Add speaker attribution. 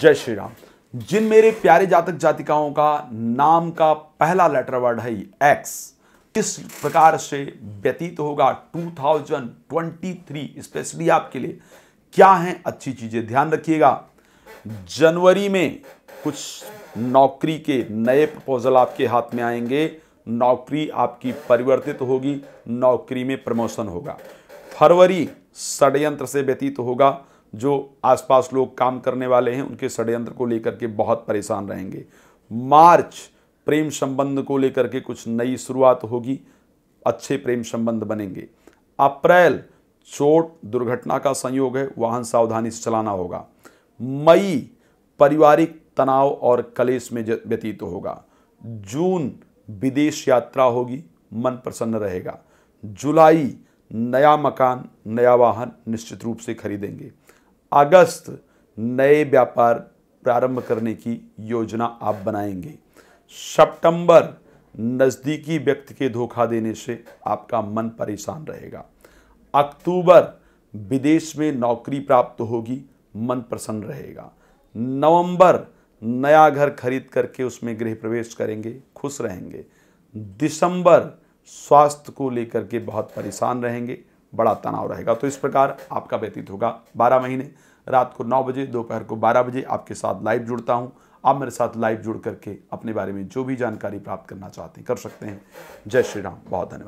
Speaker 1: जय श्री राम जिन मेरे प्यारे जातक जातिकाओं का नाम का पहला लेटर वर्ड है एक्स किस प्रकार से व्यतीत होगा 2023 स्पेशली आपके लिए क्या हैं अच्छी चीज़ें ध्यान रखिएगा जनवरी में कुछ नौकरी के नए प्रपोजल आपके हाथ में आएंगे नौकरी आपकी परिवर्तित होगी नौकरी में प्रमोशन होगा फरवरी षडयंत्र से व्यतीत होगा जो आसपास लोग काम करने वाले हैं उनके षड्यंत्र को लेकर के बहुत परेशान रहेंगे मार्च प्रेम संबंध को लेकर के कुछ नई शुरुआत होगी अच्छे प्रेम संबंध बनेंगे अप्रैल चोट दुर्घटना का संयोग है वाहन सावधानी से चलाना होगा मई पारिवारिक तनाव और कलेश में व्यतीत होगा जून विदेश यात्रा होगी मन प्रसन्न रहेगा जुलाई नया मकान नया वाहन निश्चित रूप से खरीदेंगे अगस्त नए व्यापार प्रारंभ करने की योजना आप बनाएंगे सितंबर नज़दीकी व्यक्ति के धोखा देने से आपका मन परेशान रहेगा अक्टूबर विदेश में नौकरी प्राप्त होगी मन प्रसन्न रहेगा नवंबर नया घर खरीद करके उसमें गृह प्रवेश करेंगे खुश रहेंगे दिसंबर स्वास्थ्य को लेकर के बहुत परेशान रहेंगे बड़ा तनाव रहेगा तो इस प्रकार आपका व्यतीत होगा बारह महीने रात को नौ बजे दोपहर को बारह बजे आपके साथ लाइव जुड़ता हूँ आप मेरे साथ लाइव जुड़ करके अपने बारे में जो भी जानकारी प्राप्त करना चाहते हैं कर सकते हैं जय श्री राम बहुत धन्यवाद